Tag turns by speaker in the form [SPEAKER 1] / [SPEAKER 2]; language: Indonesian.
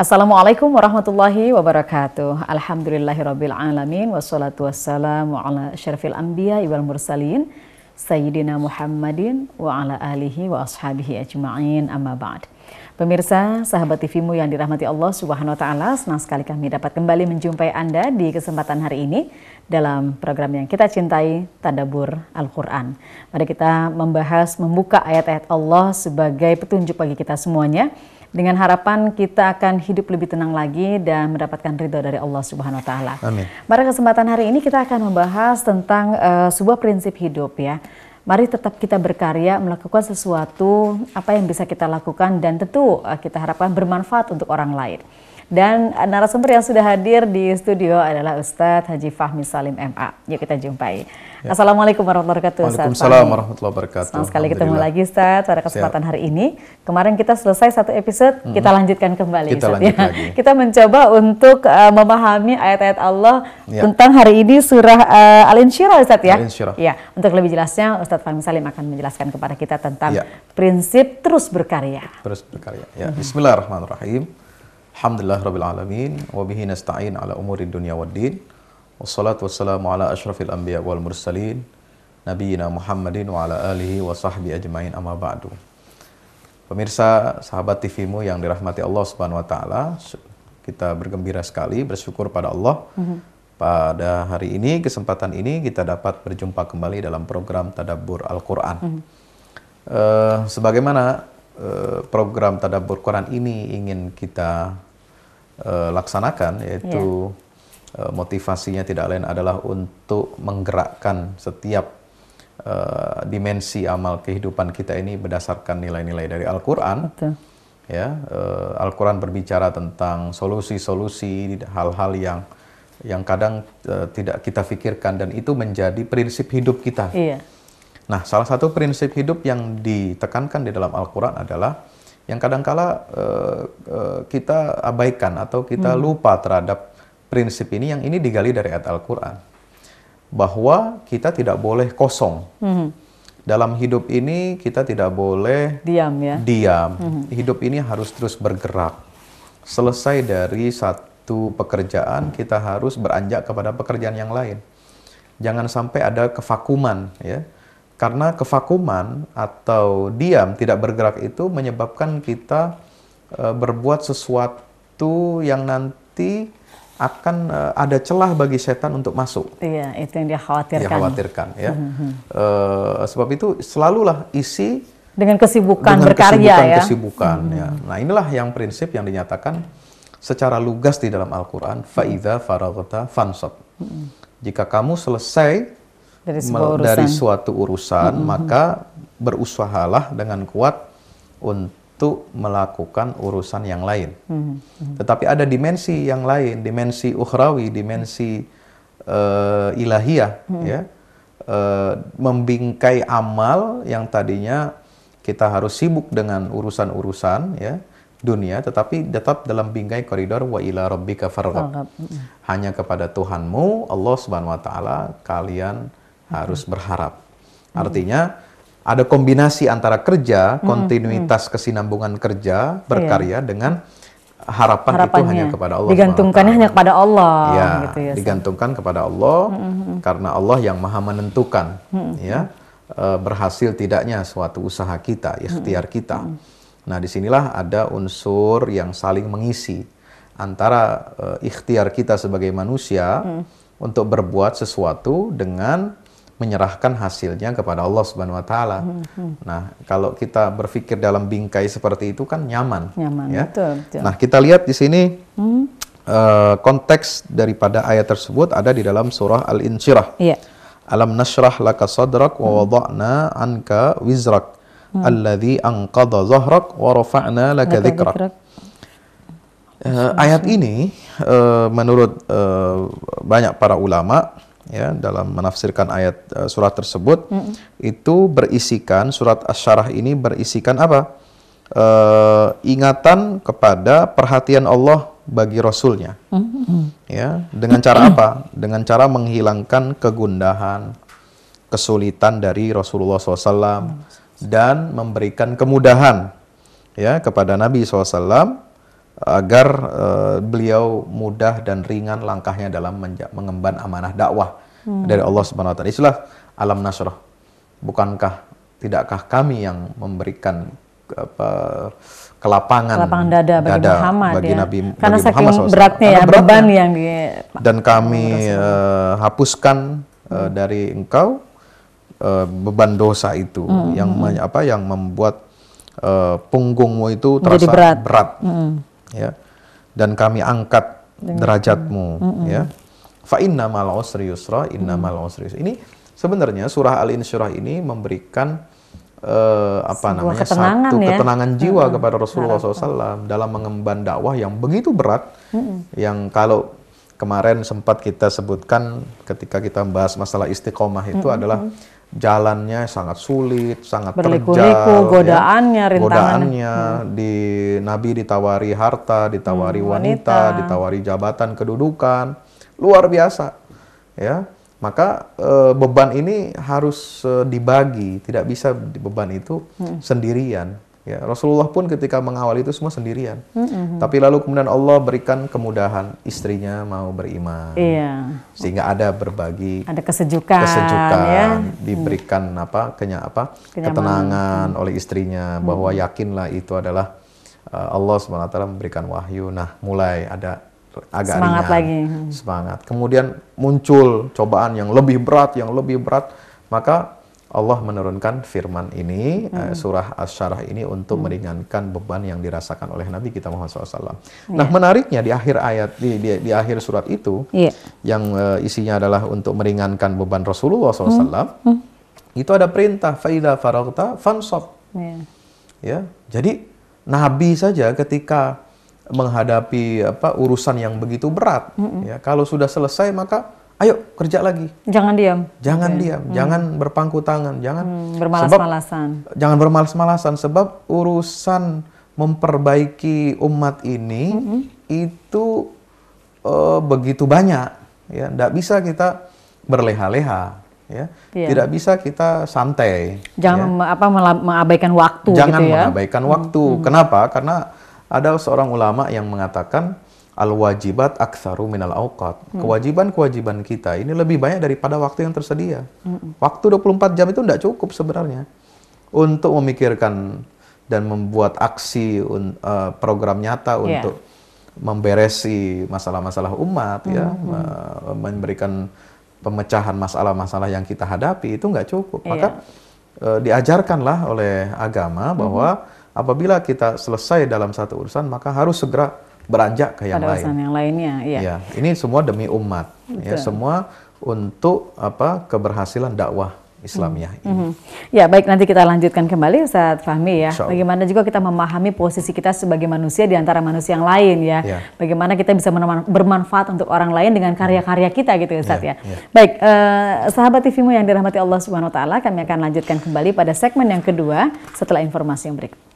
[SPEAKER 1] Assalamualaikum warahmatullahi wabarakatuh. Alhamdulillahirabbil alamin wassalatu wassalamu ala syarfil anbiya wal mursalin sayyidina Muhammadin wa ala alihi wa ashabihi ajma'in amma ba'd. Pemirsa, sahabat TVmu yang dirahmati Allah Subhanahu wa taala, senang sekali kami dapat kembali menjumpai Anda di kesempatan hari ini dalam program yang kita cintai, Tadabur Al-Quran. Mari kita membahas, membuka ayat-ayat Allah sebagai petunjuk bagi kita semuanya dengan harapan kita akan hidup lebih tenang lagi dan mendapatkan ridho dari Allah Subhanahu wa taala. Amin. Pada kesempatan hari ini kita akan membahas tentang uh, sebuah prinsip hidup ya. Mari tetap kita berkarya melakukan sesuatu apa yang bisa kita lakukan dan tentu uh, kita harapkan bermanfaat untuk orang lain. Dan narasumber yang sudah hadir di studio adalah Ustadz Haji Fahmi Salim MA. Yuk kita jumpai. Ya. Assalamualaikum warahmatullahi wabarakatuh. Waalaikumsalam warahmatullahi wabarakatuh. Senang sekali ketemu lagi Ustadz pada kesempatan Siap. hari ini. Kemarin kita selesai satu episode, -hmm. kita lanjutkan kembali. Kita ya. lagi. Kita mencoba untuk uh, memahami ayat-ayat Allah ya. tentang hari ini surah uh, Al-Insyirah Ustadz ya. Al-Insyirah. Ya, untuk lebih jelasnya Ustadz Fahmi Salim akan menjelaskan kepada kita tentang ya. prinsip terus berkarya.
[SPEAKER 2] Terus berkarya. Ya. Bismillahirrahmanirrahim. Alhamdulillah Rabbil Alamin wa bihi nasta'in ala umuri wa din wassalatu wassalamu ala ashrafil anbiya wal mursalin Nabiina Muhammadin wa ala alihi wa sahbihi ajmain amma ba'du Pemirsa sahabat TVmu yang dirahmati Allah Subhanahu wa taala kita bergembira sekali bersyukur pada Allah mm-hmm. Pada hari ini, kesempatan ini kita dapat berjumpa kembali dalam program Tadabur Al-Quran. Mm. Uh, sebagaimana eh, program tadabbur Quran ini ingin kita uh, laksanakan yaitu yeah. Ya. uh, motivasinya tidak lain adalah untuk menggerakkan setiap uh, dimensi amal kehidupan kita ini berdasarkan nilai-nilai dari Al-Qur'an. Ya, uh, Al-Qur'an berbicara tentang solusi-solusi hal-hal yang yang kadang uh, tidak kita pikirkan dan itu menjadi prinsip hidup kita. Iya. Nah, salah satu prinsip hidup yang ditekankan di dalam Al-Qur'an adalah yang kadangkala uh, eh, uh, eh, kita abaikan atau kita hmm. lupa terhadap prinsip ini yang ini digali dari ayat Al-Qur'an bahwa kita tidak boleh kosong. Hmm. Dalam hidup ini kita tidak boleh diam ya. Diam. Hmm. Hidup ini harus terus bergerak. Selesai dari satu pekerjaan kita harus beranjak kepada pekerjaan yang lain. Jangan sampai ada kevakuman ya karena kevakuman atau diam tidak bergerak itu menyebabkan kita e, berbuat sesuatu yang nanti akan e, ada celah bagi setan untuk masuk.
[SPEAKER 1] Iya, itu yang dia khawatirkan. Dia khawatirkan, ya. mm
[SPEAKER 2] sebab itu selalulah isi
[SPEAKER 1] dengan kesibukan dengan berkarya kesibukan, ya. Kesibukan, hmm, ya.
[SPEAKER 2] Nah, inilah yang prinsip yang dinyatakan secara lugas di dalam Al-Qur'an, faida fansab. Jika kamu selesai
[SPEAKER 1] dari, urusan. dari
[SPEAKER 2] suatu urusan, mm -hmm. maka berusahalah dengan kuat untuk melakukan urusan yang lain. Mm -hmm. Tetapi ada dimensi yang lain, dimensi ukhrawi, dimensi uh, ilahiyah, mm -hmm. ya, uh, membingkai amal yang tadinya kita harus sibuk dengan urusan-urusan, ya dunia tetapi tetap dalam bingkai koridor wa ila rabbika farghab. Hanya kepada Tuhanmu Allah Subhanahu wa taala kalian harus hmm. berharap. Hmm. Artinya ada kombinasi antara kerja, hmm, kontinuitas kesinambungan kerja iya. berkarya dengan harapan Harapannya. itu hanya kepada Allah.
[SPEAKER 1] Digantungkan hanya kepada Allah. Ya, gitu ya digantungkan
[SPEAKER 2] kepada Allah hmm. karena Allah yang maha menentukan, hmm. ya e, berhasil tidaknya suatu usaha kita, ikhtiar hmm. kita. Hmm. Nah, disinilah ada unsur yang saling mengisi antara uh, ikhtiar kita sebagai manusia hmm. untuk berbuat sesuatu dengan menyerahkan hasilnya kepada Allah Subhanahu wa taala. Hmm, hmm. Nah, kalau kita berpikir dalam bingkai seperti itu kan nyaman.
[SPEAKER 1] Nyaman, ya? betul, betul. Nah,
[SPEAKER 2] kita lihat di sini hmm. uh, konteks daripada ayat tersebut ada di dalam surah Al-Insyirah. Yeah. Alam nasyrah laka sadrak wa hmm. wada'na anka wizrak hmm. alladhi anqadha zahrak wa rafa'na laka dzikrak. Uh, eh, ayat ini uh, menurut uh, banyak para ulama ya dalam menafsirkan ayat uh, surat tersebut mm. itu berisikan surat asyarah syarah ini berisikan apa? Uh, ingatan kepada perhatian Allah bagi rasulnya. Mm-hmm. Ya, dengan cara apa? Dengan cara menghilangkan kegundahan, kesulitan dari Rasulullah SAW dan memberikan kemudahan ya kepada Nabi SAW agar uh, beliau mudah dan ringan langkahnya dalam mengemban amanah dakwah hmm. dari Allah Subhanahu wa taala. Itulah alam nasrah. Bukankah tidakkah kami yang memberikan apa kelapangan, kelapangan
[SPEAKER 1] dada bagi dada Muhammad bagi ya. Nabi karena bagi saking Muhammad, beratnya ya beratnya. beban ya. yang di
[SPEAKER 2] dan kami uh, hapuskan uh, hmm. dari engkau uh, beban dosa itu hmm. yang hmm. hmm. apa yang membuat uh, punggungmu itu terasa berat, berat. Hmm ya dan kami angkat derajatmu mm ya fa inna mal usri yusra inna mal usri yusra ini sebenarnya surah al insyirah ini memberikan uh, apa Sebuah namanya ketenangan, satu ya? ketenangan jiwa mm-hmm. kepada Rasulullah SAW dalam mengemban dakwah yang begitu berat mm-hmm. yang kalau kemarin sempat kita sebutkan ketika kita membahas masalah istiqomah itu mm-hmm. adalah jalannya sangat sulit, sangat terjal, ya. godaannya, ya. godaannya hmm. di Nabi ditawari harta, ditawari hmm, wanita, wanita, ditawari jabatan, kedudukan, luar biasa, ya. Maka e, beban ini harus e, dibagi, tidak bisa beban itu hmm. sendirian. Ya, Rasulullah pun ketika mengawal itu semua sendirian. Mm-hmm. Tapi lalu kemudian Allah berikan kemudahan istrinya mau beriman.
[SPEAKER 1] Iya.
[SPEAKER 2] Sehingga ada berbagi. Ada
[SPEAKER 1] kesejukan. Kesejukan. Ya?
[SPEAKER 2] Diberikan mm. apa? Kenya apa? Ketenangan mm. oleh istrinya mm. bahwa yakinlah itu adalah uh, Allah swt memberikan wahyu. Nah, mulai ada agak semangat ringan, lagi. Semangat. Kemudian muncul cobaan yang lebih berat, yang lebih berat. Maka Allah menurunkan firman ini eh, hmm. surah Asy-Syarah ini untuk hmm. meringankan beban yang dirasakan oleh Nabi kita Muhammad SAW. Yeah. Nah ya. menariknya di akhir ayat di di, di akhir surat itu yeah. yang uh, isinya adalah untuk meringankan beban Rasulullah SAW. Hmm. hmm. Itu ada perintah faida faragta fansob. Yeah. Ya, jadi Nabi saja ketika menghadapi apa urusan yang begitu berat, mm -mm. ya kalau sudah selesai maka Ayo kerja lagi.
[SPEAKER 1] Jangan diam. Jangan okay. diam, hmm. jangan
[SPEAKER 2] berpangku tangan, jangan hmm, bermalas-malasan. Jangan bermalas-malasan sebab urusan memperbaiki umat ini hmm. itu uh, begitu banyak ya, tidak bisa kita berleha-leha ya. Yeah. Tidak bisa kita santai. Jangan
[SPEAKER 1] ya. apa mengabaikan waktu Jangan gitu ya.
[SPEAKER 2] mengabaikan waktu. Hmm. hmm. Kenapa? Karena ada seorang ulama yang mengatakan al wajibat aksaru minal awqat. Hmm. Kewajiban-kewajiban kita ini lebih banyak daripada waktu yang tersedia. Hmm. Waktu 24 jam itu tidak cukup sebenarnya untuk memikirkan dan membuat aksi uh, program nyata yeah. untuk memberesi masalah-masalah umat hmm. ya, hmm. hmm. memberikan pemecahan masalah-masalah yang kita hadapi itu nggak cukup. Iya. Maka yeah. uh, diajarkanlah oleh agama bahwa -hmm. apabila kita selesai dalam satu urusan maka harus segera beranjak ke yang Pada lain.
[SPEAKER 1] yang lainnya, iya. Ya,
[SPEAKER 2] ini semua demi umat. Ya. Betul. Ya, semua untuk apa keberhasilan dakwah Islamiyah hmm.
[SPEAKER 1] ini. hmm Ya baik nanti kita lanjutkan kembali Ustaz Fahmi ya. Bagaimana juga kita memahami posisi kita sebagai manusia di antara manusia yang lain ya. Yeah. Bagaimana kita bisa bermanfaat untuk orang lain dengan karya-karya kita gitu iya, Ustaz yeah. ya. Yeah. Baik eh, sahabat TVmu yang dirahmati Allah Subhanahu Wa Taala kami akan lanjutkan kembali pada segmen yang kedua setelah informasi yang berikut.